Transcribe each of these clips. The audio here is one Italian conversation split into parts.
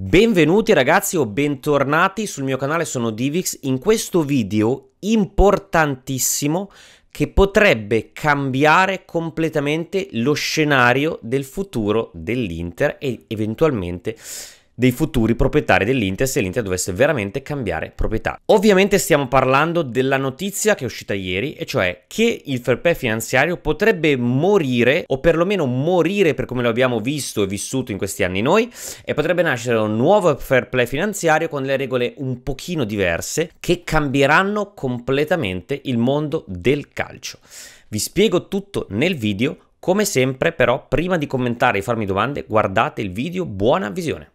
Benvenuti ragazzi o bentornati sul mio canale, sono Divix. In questo video importantissimo che potrebbe cambiare completamente lo scenario del futuro dell'Inter e eventualmente dei futuri proprietari dell'Inter se l'Inter dovesse veramente cambiare proprietà. Ovviamente stiamo parlando della notizia che è uscita ieri, e cioè che il fair play finanziario potrebbe morire, o perlomeno morire per come lo abbiamo visto e vissuto in questi anni noi, e potrebbe nascere un nuovo fair play finanziario con le regole un pochino diverse che cambieranno completamente il mondo del calcio. Vi spiego tutto nel video, come sempre però prima di commentare e farmi domande guardate il video, buona visione!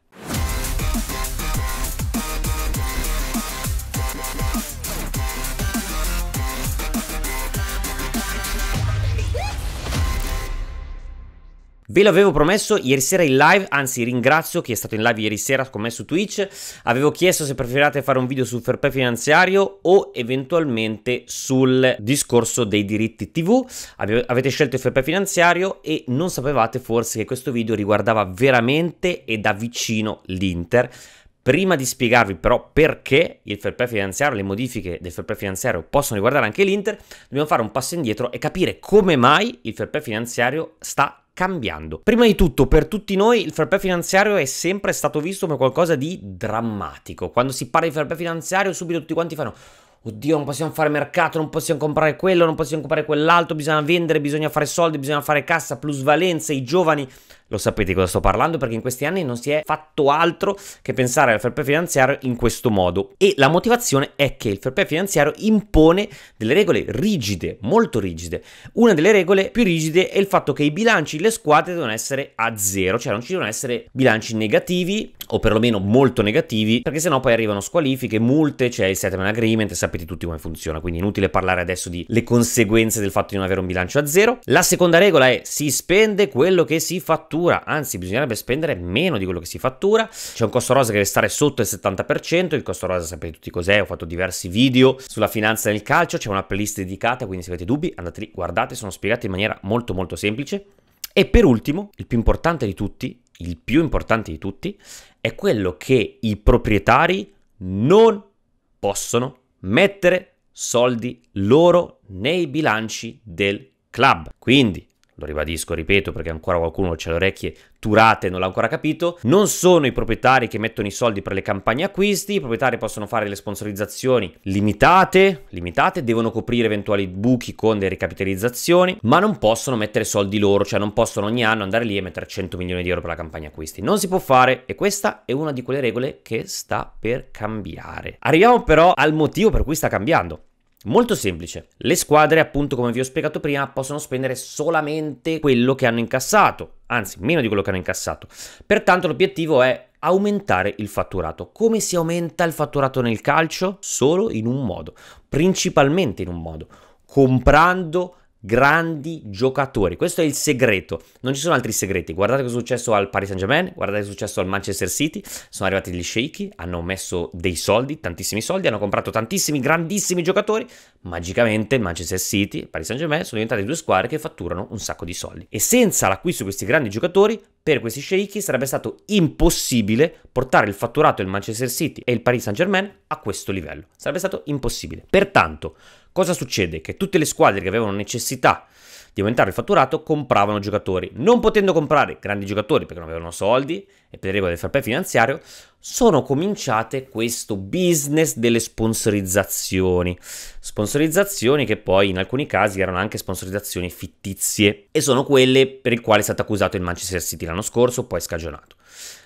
Ve l'avevo promesso ieri sera in live, anzi ringrazio chi è stato in live ieri sera con me su Twitch. Avevo chiesto se preferirate fare un video sul fair play finanziario o eventualmente sul discorso dei diritti TV. avete scelto il fair play finanziario e non sapevate forse che questo video riguardava veramente e da vicino l'Inter. Prima di spiegarvi però perché il fair play finanziario, le modifiche del fair play finanziario possono riguardare anche l'Inter, dobbiamo fare un passo indietro e capire come mai il fair play finanziario sta cambiando. Prima di tutto, per tutti noi il fair play finanziario è sempre stato visto come qualcosa di drammatico. Quando si parla di fair play finanziario, subito tutti quanti fanno oddio, non possiamo fare mercato, non possiamo comprare quello, non possiamo comprare quell'altro, bisogna vendere, bisogna fare soldi, bisogna fare cassa, plusvalenze, i giovani lo sapete cosa sto parlando perché in questi anni non si è fatto altro che pensare al fair play finanziario in questo modo. E la motivazione è che il fair play finanziario impone delle regole rigide, molto rigide. Una delle regole più rigide è il fatto che i bilanci delle squadre devono essere a zero, cioè non ci devono essere bilanci negativi o perlomeno molto negativi, perché sennò poi arrivano squalifiche, multe, c'è cioè il settlement agreement e sapete tutti come funziona, quindi inutile parlare adesso di le conseguenze del fatto di non avere un bilancio a zero. La seconda regola è si spende quello che si fattura fattura, anzi bisognerebbe spendere meno di quello che si fattura, c'è un costo rosa che deve stare sotto il 70%, il costo rosa sapete tutti cos'è, ho fatto diversi video sulla finanza nel calcio, c'è una playlist dedicata, quindi se avete dubbi andate lì, guardate, sono spiegate in maniera molto molto semplice. E per ultimo, il più importante di tutti, il più importante di tutti, è quello che i proprietari non possono mettere soldi loro nei bilanci del club. Quindi lo ribadisco, ripeto, perché ancora qualcuno ha le orecchie turate e non l'ha ancora capito, non sono i proprietari che mettono i soldi per le campagne acquisti, i proprietari possono fare le sponsorizzazioni limitate, limitate, devono coprire eventuali buchi con delle ricapitalizzazioni, ma non possono mettere soldi loro, cioè non possono ogni anno andare lì e mettere 100 milioni di euro per la campagna acquisti. Non si può fare e questa è una di quelle regole che sta per cambiare. Arriviamo però al motivo per cui sta cambiando. Molto semplice. Le squadre, appunto, come vi ho spiegato prima, possono spendere solamente quello che hanno incassato, anzi, meno di quello che hanno incassato. Pertanto l'obiettivo è aumentare il fatturato. Come si aumenta il fatturato nel calcio? Solo in un modo, principalmente in un modo, comprando grandi giocatori. Questo è il segreto. Non ci sono altri segreti. Guardate cosa è successo al Paris Saint-Germain, guardate cosa è successo al Manchester City. Sono arrivati gli sceicchi, hanno messo dei soldi, tantissimi soldi, hanno comprato tantissimi grandissimi giocatori. Magicamente Manchester City e Paris Saint-Germain sono diventate due squadre che fatturano un sacco di soldi. E senza l'acquisto di questi grandi giocatori, per questi sceicchi sarebbe stato impossibile portare il fatturato del Manchester City e il Paris Saint-Germain a questo livello. Sarebbe stato impossibile. Pertanto, Cosa succede? Che tutte le squadre che avevano necessità di aumentare il fatturato compravano giocatori. Non potendo comprare grandi giocatori perché non avevano soldi e per le regole del fair play finanziario, sono cominciate questo business delle sponsorizzazioni. Sponsorizzazioni che poi in alcuni casi erano anche sponsorizzazioni fittizie e sono quelle per le quali è stato accusato il Manchester City l'anno scorso, poi scagionato.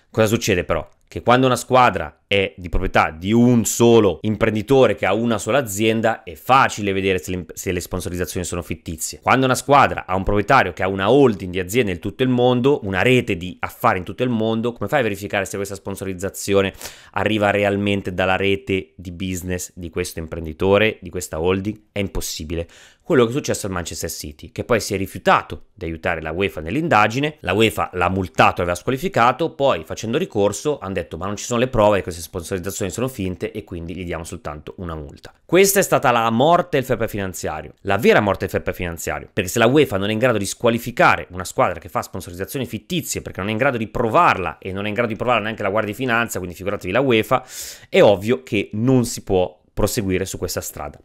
Cosa succede però? che quando una squadra è di proprietà di un solo imprenditore che ha una sola azienda è facile vedere se le, se le, sponsorizzazioni sono fittizie. Quando una squadra ha un proprietario che ha una holding di aziende in tutto il mondo, una rete di affari in tutto il mondo, come fai a verificare se questa sponsorizzazione arriva realmente dalla rete di business di questo imprenditore, di questa holding? È impossibile. Quello che è successo al Manchester City, che poi si è rifiutato di aiutare la UEFA nell'indagine, la UEFA l'ha multato e aveva squalificato, poi facendo ricorso andrà detto ma non ci sono le prove, queste sponsorizzazioni sono finte e quindi gli diamo soltanto una multa. Questa è stata la morte del fair play finanziario, la vera morte del fair play finanziario, perché se la UEFA non è in grado di squalificare una squadra che fa sponsorizzazioni fittizie perché non è in grado di provarla e non è in grado di provarla neanche la Guardia di Finanza, quindi figuratevi la UEFA, è ovvio che non si può proseguire su questa strada.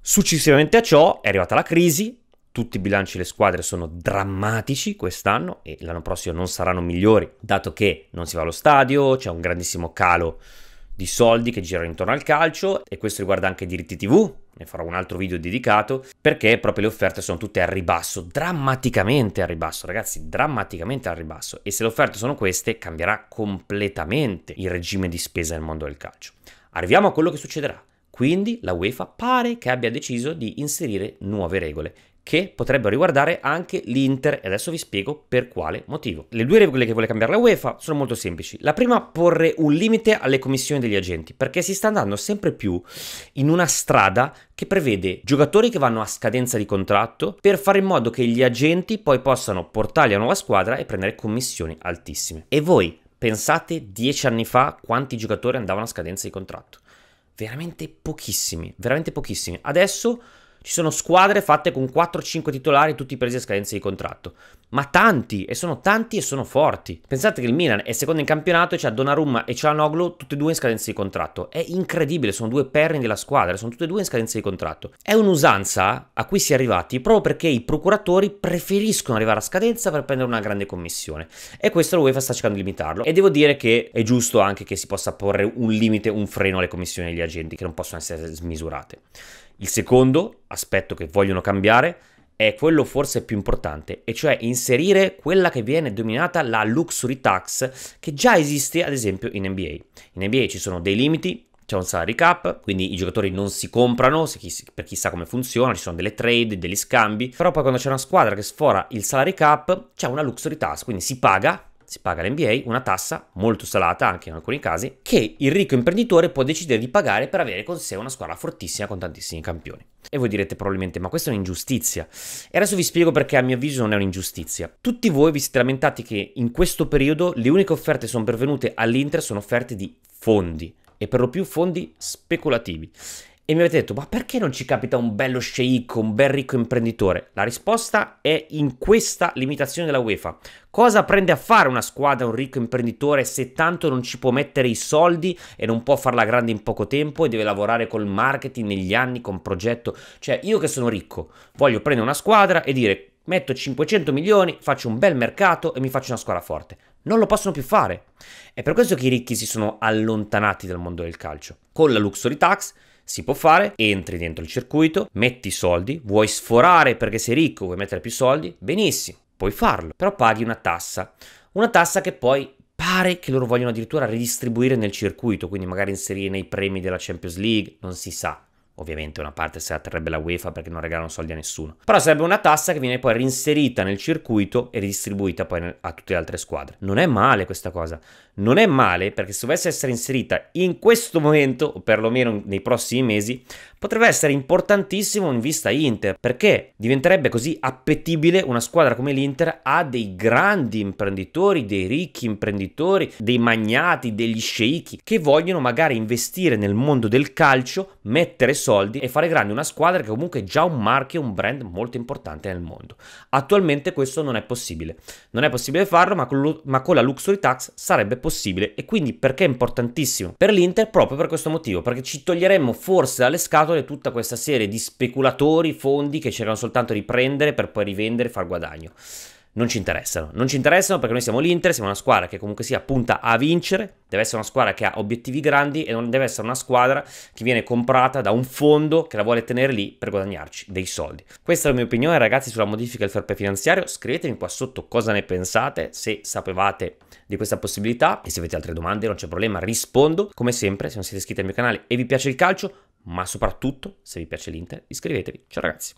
Successivamente a ciò è arrivata la crisi, tutti i bilanci delle squadre sono drammatici quest'anno e l'anno prossimo non saranno migliori, dato che non si va allo stadio, c'è un grandissimo calo di soldi che girano intorno al calcio e questo riguarda anche i diritti TV, ne farò un altro video dedicato, perché proprio le offerte sono tutte al ribasso, drammaticamente al ribasso, ragazzi, drammaticamente al ribasso e se le offerte sono queste cambierà completamente il regime di spesa nel mondo del calcio. Arriviamo a quello che succederà. Quindi la UEFA pare che abbia deciso di inserire nuove regole che potrebbero riguardare anche l'Inter e adesso vi spiego per quale motivo. Le due regole che vuole cambiare la UEFA sono molto semplici. La prima, porre un limite alle commissioni degli agenti, perché si sta andando sempre più in una strada che prevede giocatori che vanno a scadenza di contratto per fare in modo che gli agenti poi possano portarli a nuova squadra e prendere commissioni altissime. E voi pensate dieci anni fa quanti giocatori andavano a scadenza di contratto? Veramente pochissimi, veramente pochissimi. Adesso ci sono squadre fatte con 4-5 titolari, tutti presi a scadenza di contratto. Ma tanti, e sono tanti e sono forti. Pensate che il Milan è secondo in campionato e c'ha Donnarumma e Cialanoglu, tutte e due in scadenza di contratto. È incredibile, sono due perni della squadra, sono tutte e due in scadenza di contratto. È un'usanza a cui si è arrivati proprio perché i procuratori preferiscono arrivare a scadenza per prendere una grande commissione. E questo la UEFA sta cercando di limitarlo. E devo dire che è giusto anche che si possa porre un limite, un freno alle commissioni degli agenti, che non possono essere smisurate. Il secondo aspetto che vogliono cambiare è quello forse più importante, e cioè inserire quella che viene denominata la luxury tax, che già esiste ad esempio in NBA. In NBA ci sono dei limiti, c'è un salary cap, quindi i giocatori non si comprano per chissà come funziona, ci sono delle trade, degli scambi, però poi quando c'è una squadra che sfora il salary cap c'è una luxury tax, quindi si paga si paga l'NBA una tassa molto salata anche in alcuni casi, che il ricco imprenditore può decidere di pagare per avere con sé una squadra fortissima con tantissimi campioni. E voi direte probabilmente, ma questa è un'ingiustizia. E adesso vi spiego perché a mio avviso non è un'ingiustizia. Tutti voi vi siete lamentati che in questo periodo le uniche offerte che sono pervenute all'Inter sono offerte di fondi e per lo più fondi speculativi. E mi avete detto, ma perché non ci capita un bello sceicco, un bel ricco imprenditore? La risposta è in questa limitazione della UEFA. Cosa prende a fare una squadra, un ricco imprenditore, se tanto non ci può mettere i soldi e non può farla grande in poco tempo e deve lavorare col marketing negli anni, con progetto? Cioè, io che sono ricco, voglio prendere una squadra e dire, metto 500 milioni, faccio un bel mercato e mi faccio una squadra forte. Non lo possono più fare. È per questo che i ricchi si sono allontanati dal mondo del calcio. Con la Luxury Tax si può fare, entri dentro il circuito, metti i soldi, vuoi sforare perché sei ricco, vuoi mettere più soldi, benissimo, puoi farlo, però paghi una tassa, una tassa che poi pare che loro vogliono addirittura ridistribuire nel circuito, quindi magari inserire nei premi della Champions League, non si sa. Ovviamente una parte se la terrebbe la UEFA perché non regalano soldi a nessuno. Però sarebbe una tassa che viene poi reinserita nel circuito e ridistribuita poi a tutte le altre squadre. Non è male questa cosa. Non è male perché se dovesse essere inserita in questo momento, o perlomeno nei prossimi mesi, potrebbe essere importantissimo in vista Inter, perché diventerebbe così appetibile una squadra come l'Inter a dei grandi imprenditori, dei ricchi imprenditori, dei magnati, degli sceicchi, che vogliono magari investire nel mondo del calcio, mettere soldi e fare grande una squadra che comunque è già un marchio, un brand molto importante nel mondo. Attualmente questo non è possibile. Non è possibile farlo, ma con, ma con la Luxury Tax sarebbe possibile e quindi perché è importantissimo per l'Inter? Proprio per questo motivo, perché ci toglieremmo forse dalle scatole scatole tutta questa serie di speculatori, fondi che cercano soltanto di prendere per poi rivendere e far guadagno. Non ci interessano, non ci interessano perché noi siamo l'Inter, siamo una squadra che comunque sia punta a vincere, deve essere una squadra che ha obiettivi grandi e non deve essere una squadra che viene comprata da un fondo che la vuole tenere lì per guadagnarci dei soldi. Questa è la mia opinione ragazzi sulla modifica del fair play finanziario, scrivetemi qua sotto cosa ne pensate, se sapevate di questa possibilità e se avete altre domande non c'è problema, rispondo. Come sempre se non siete iscritti al mio canale e vi piace il calcio ma soprattutto se vi piace l'Inter iscrivetevi. Ciao ragazzi!